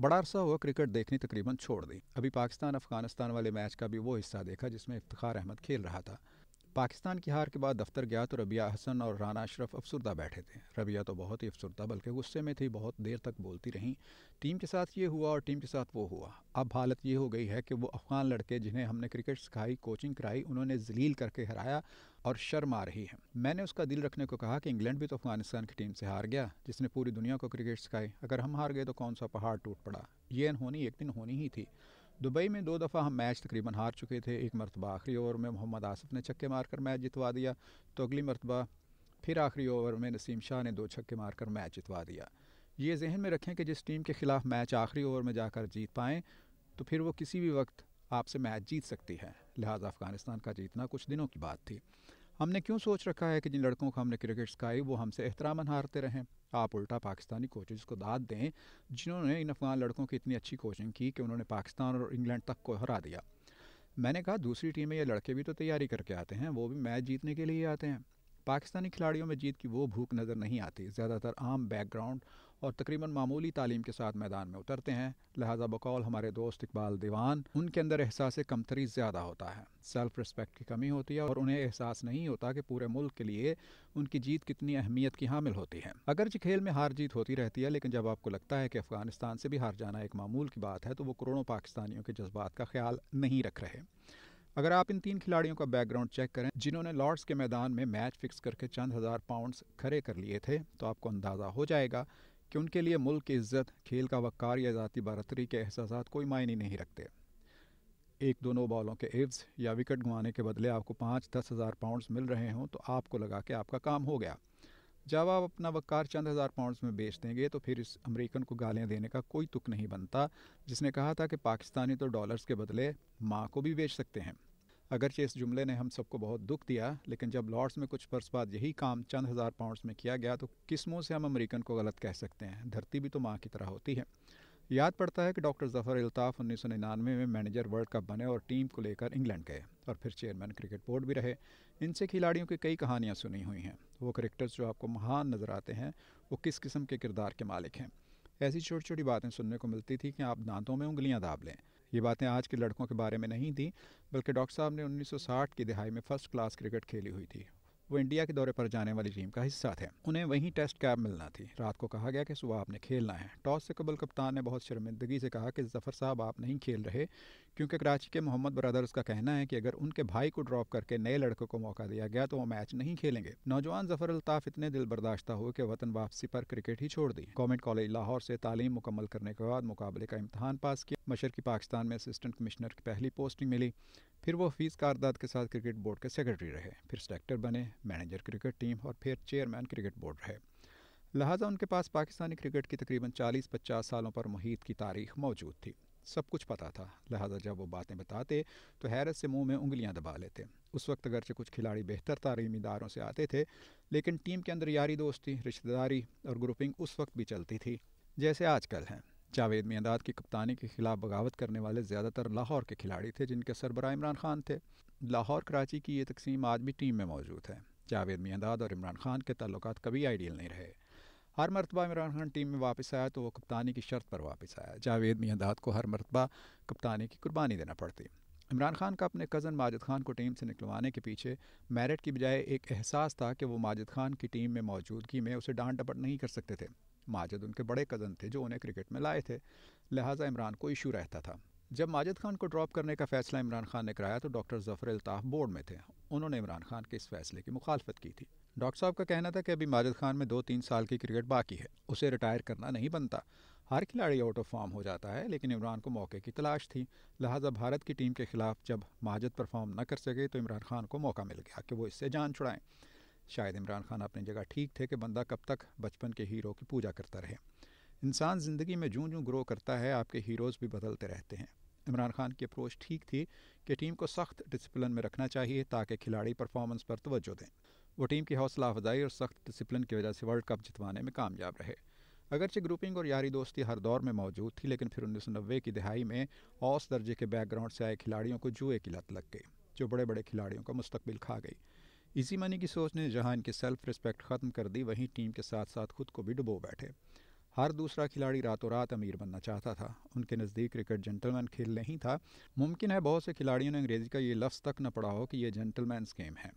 बड़ा अरसा हुआ क्रिकेट देखनी तकरीबन छोड़ दी अभी पाकिस्तान अफगानिस्तान वाले मैच का भी वो हिस्सा देखा जिसमें इफ्तार अहमद खेल रहा था पाकिस्तान की हार के बाद दफ्तर गया तो रबिया हसन और राना अशरफ अफसरदा बैठे थे रबिया तो बहुत ही अफसरदा बल्कि गुस्से में थी बहुत देर तक बोलती रहीं टीम के साथ ये हुआ और टीम के साथ वो हुआ अब हालत ये हो गई है कि वो अफ़गान लड़के जिन्हें हमने क्रिकेट सिखाई कोचिंग कराई उन्होंने जलील करके हराया और शर्म आ रही है मैंने उसका दिल रखने को कहा कि इंग्लैंड भी तो अफगानिस्तान की टीम से हार गया जिसने पूरी दुनिया को क्रिकेट सिखाई अगर हम हार गए तो कौन सा पहाड़ टूट पड़ा ये अनहोनी एक दिन होनी ही थी दुबई में दो दफ़ा हम मैच तकरीबन हार चुके थे एक मरतबा आखिरी ओवर में मोहम्मद आसफ़ ने छक्के मारकर मैच जितवा दिया तो अगली मरतबा फिर आखिरी ओवर में नसीम शाह ने दो छक्के मारकर मैच जितवा दिया ये जहन में रखें कि जिस टीम के ख़िलाफ़ मैच आखिरी ओवर में जाकर जीत पाएँ तो फिर वो किसी भी वक्त आपसे मैच जीत सकती है लिहाजा अफ़गानिस्तान का जीतना कुछ दिनों की बात थी हमने क्यों सोच रखा है कि जिन लड़कों को हमने क्रिकेट सिखाई वो हमसे एहतराम हारते रहें आप उल्टा पाकिस्तानी कोचेज़ को दाद दें जिन्होंने इन अफगान लड़कों की इतनी अच्छी कोचिंग की कि उन्होंने पाकिस्तान और इंग्लैंड तक को हरा दिया मैंने कहा दूसरी टीम में ये लड़के भी तो तैयारी करके आते हैं वो भी मैच जीतने के लिए आते हैं पाकिस्तानी खिलाड़ियों में जीत की वो भूख नज़र नहीं आती ज़्यादातर आम बैकग्राउंड और तकरीबन मामूली तालीम के साथ मैदान में उतरते हैं लिहाजा बकौल हमारे दोस्त इकबाल दीवान उनके अंदर एहसास कमतरी ज़्यादा होता है सेल्फ रिस्पेक्ट की कमी होती है और उन्हें एहसास नहीं होता कि पूरे मुल्क के लिए उनकी जीत कितनी अहमियत की हामिल होती है जी खेल में हार जीत होती रहती है लेकिन जब आपको लगता है कि अफगानिस्तान से भी हार जाना एक मामूल की बात है तो वो करोड़ों पाकिस्तानियों के जज्बात का ख्याल नहीं रख रहे अगर आप इन तीन खिलाड़ियों का बैकग्राउंड चेक करें जिन्होंने लॉर्ड्स के मैदान में मैच फिक्स करके चंद हज़ार पाउंड्स खड़े कर लिए थे तो आपको अंदाज़ा हो जाएगा कि उनके लिए मुल्क की इज्जत खेल का वक़ार या ज़ाती बरतरी के एहसास कोई मायने नहीं रखते एक दो बॉलों के एव्स या विकेट गुंवाने के बदले आपको पाँच दस हज़ार पाउंड्स मिल रहे हों तो आपको लगा कि आपका काम हो गया जब आप अपना वकार चंद हज़ार पाउंड्स में बेच देंगे तो फिर इस अमेरिकन को गालियां देने का कोई तुक नहीं बनता जिसने कहा था कि पाकिस्तानी तो डॉलर्स के बदले माँ को भी बेच सकते हैं अगरचे इस जुमले ने हम सबको बहुत दुख दिया लेकिन जब लॉर्ड्स में कुछ वर्ष बाद यही काम चंद हज़ार पाउंड्स में किया गया तो किस मुँह से हम अमेरिकन को गलत कह सकते हैं धरती भी तो माँ की तरह होती है याद पड़ता है कि डॉक्टर जफर अल्ताफ़ उन्नीस में मैनेजर वर्ल्ड कप बने और टीम को लेकर इंग्लैंड गए और फिर चेयरमैन क्रिकेट बोर्ड भी रहे इनसे खिलाड़ियों की कई कहानियाँ सुनी हुई हैं वो करेक्टर्स जो आपको महान नज़र आते हैं वो किस किस्म के किरदार के मालिक हैं ऐसी छोटी छोटी बातें सुनने को मिलती थी कि आप दांतों में उंगलियां दाब लें ये बातें आज के लड़कों के बारे में नहीं थी बल्कि डॉक्टर साहब ने 1960 की दिहाई में फर्स्ट क्लास क्रिकेट खेली हुई थी वो इंडिया के दौरे पर जाने वाली टीम का हिस्सा थे उन्हें वहीं टेस्ट कैब मिलना थी रात को कहा गया कि सुबह आपने खेलना है टॉस से कबल कप्तान ने बहुत शर्मिंदगी से कहा कि जफर साहब आप नहीं खेल रहे क्योंकि कराची के मोहम्मद ब्रदर्स का कहना है कि अगर उनके भाई को ड्रॉप करके नए लड़कों को मौका दिया गया तो वो मैच नहीं खेलेंगे नौजवान जफर अल्ताफ इतने दिल बर्दाश्ता हुए कि वतन वापसी पर क्रिकेट ही छोड़ दी गवर्नमेंट कॉलेज लाहौर से तालीम मुकम्मल करने के बाद मुकाबले का इम्तहान पास किया मशरकी पाकिस्तान में असिस्टेंट कमिश्नर की पहली पोस्टिंग मिली फिर वो फीस कारदाद के साथ क्रिकेट बोर्ड के सेक्रेटरी रहे फिर सेलेक्टर बने मैनेजर क्रिकेट टीम और फिर चेयरमैन क्रिकेट बोर्ड रहे लिहाजा उनके पास पाकिस्तानी क्रिकेट की तकरीबन 40-50 सालों पर मुहित की तारीख मौजूद थी सब कुछ पता था लिहाजा जब वो बातें बताते तो हैरत से मुंह में उंगलियां दबा लेते उस वक्त अगरचे कुछ खिलाड़ी बेहतर तालीमी इदारों से आते थे लेकिन टीम के अंदर यारी दोस्ती रिश्तेदारी और ग्रुपिंग उस वक्त भी चलती थी जैसे आजकल हैं जावेद मियादाद की कप्तानी के खिलाफ बगावत करने वाले ज़्यादातर लाहौर के खिलाड़ी थे जिनके सरबरा इमरान खान थे लाहौर कराची की ये तकसीम आज भी टीम में मौजूद है जावेद मियादाद और इमरान खान के तल्लत कभी आइडियल नहीं रहे हर मरतबा इमरान खान टीम में वापस आया तो वो कप्तानी की शर्त पर वापस आया जावेद मियांदाद को हर मरतबा कप्तानी की कुर्बानी देना पड़ती इमरान खान का अपने कज़न माजिद खान को टीम से निकलवाने के पीछे मेरिट की बजाय एक एहसास था कि वो माजिद खान की टीम में मौजूदगी में उसे डांट डपट नहीं कर सकते थे माजिद उनके बड़े कज़न थे जो उन्हें क्रिकेट में लाए थे लिहाजा इमरान को इशू रहता था जब माजिद खान को ड्रॉप करने का फैसला इमरान खान ने कराया तो डॉक्टर जफर अल्ताफ़ बोर्ड में थे उन्होंने इमरान खान के इस फैसले की मुखालफत की थी डॉक्टर साहब का कहना था कि अभी माजिद खान में दो तीन साल की क्रिकेट बाकी है उसे रिटायर करना नहीं बनता हर खिलाड़ी आउट ऑफ फॉर्म हो जाता है लेकिन इमरान को मौके की तलाश थी लिहाजा भारत की टीम के खिलाफ जब माजिद परफॉर्म न कर सके तो इमरान खान को मौका मिल गया कि वो इससे जान छुड़ाएं शायद इमरान खान अपनी जगह ठीक थे कि बंदा कब तक बचपन के हीरो की पूजा करता रहे इंसान ज़िंदगी में जूं जूं ग्रो करता है आपके हीरोज़ भी बदलते रहते हैं इमरान खान की अप्रोच ठीक थी कि टीम को सख्त डिसिप्लिन में रखना चाहिए ताकि खिलाड़ी परफॉर्मेंस पर तोज्जो दें वो टीम की हौसला अफजाई और सख्त डिसिप्लिन की वजह से वर्ल्ड कप जितवाने में कामयाब रहे अगरचे ग्रुपिंग और यारी दोस्ती हर दौर में मौजूद थी लेकिन फिर उन्नीस की दहाई में औस दर्जे के बैकग्राउंड से आए खिलाड़ियों को जुए की लत लग गई जो बड़े बड़े खिलाड़ियों का मुस्तबिल खा गई इसी मनी की सोच ने जहां इनकी सेल्फ रिस्पेक्ट ख़त्म कर दी वहीं टीम के साथ साथ खुद को भी डुबो बैठे हर दूसरा खिलाड़ी रातों रात अमीर बनना चाहता था उनके नज़दीक क्रिकेट जेंटलमैन खेल नहीं था मुमकिन है बहुत से खिलाड़ियों ने अंग्रेज़ी का ये लफ्ज़ तक न पढ़ा हो कि ये जेंटलमैन गेम है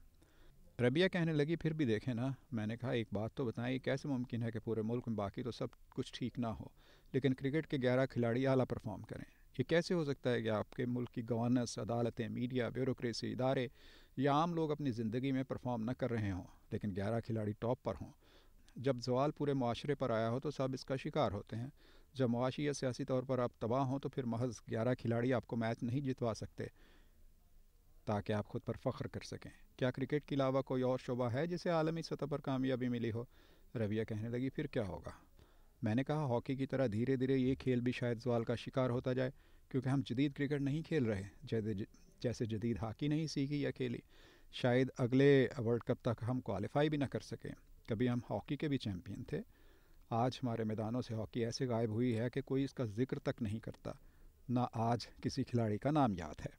रबिया कहने लगी फिर भी देखें ना मैंने कहा एक बात तो बताएं कैसे मुमकिन है कि पूरे मुल्क में बाकी तो सब कुछ ठीक ना हो लेकिन क्रिकेट के ग्यारह खिलाड़ी आला परफॉर्म करें ये कैसे हो सकता है कि आपके मुल्क की गवर्नेंस अदालतें मीडिया ब्यूरोसी इदारे या आम लोग अपनी ज़िंदगी में परफॉर्म न कर रहे हों लेकिन ग्यारह खिलाड़ी टॉप पर हों जब जवाल पूरे माशरे पर आया हो तो सब इसका शिकार होते हैं जब मुआशी या सियासी तौर पर आप तबाह हों तो फिर महज ग्यारह खिलाड़ी आपको मैच नहीं जितवा सकते ताकि आप ख़ुद पर फ़ख्र कर सकें क्या क्रिकेट के अलावा कोई और शोबा है जिसे आलमी सतह पर कामयाबी मिली हो रविया कहने लगी फिर क्या होगा मैंने कहा हॉकी की तरह धीरे धीरे ये खेल भी शायद सवाल का शिकार होता जाए क्योंकि हम जदीद क्रिकेट नहीं खेल रहे जैसे जैसे जदीद हॉकी नहीं सीखी या खेली शायद अगले वर्ल्ड कप तक हम क्वालिफाई भी ना कर सकें कभी हम हॉकी के भी चैम्पियन थे आज हमारे मैदानों से हॉकी ऐसे गायब हुई है कि कोई इसका जिक्र तक नहीं करता ना आज किसी खिलाड़ी का नाम याद है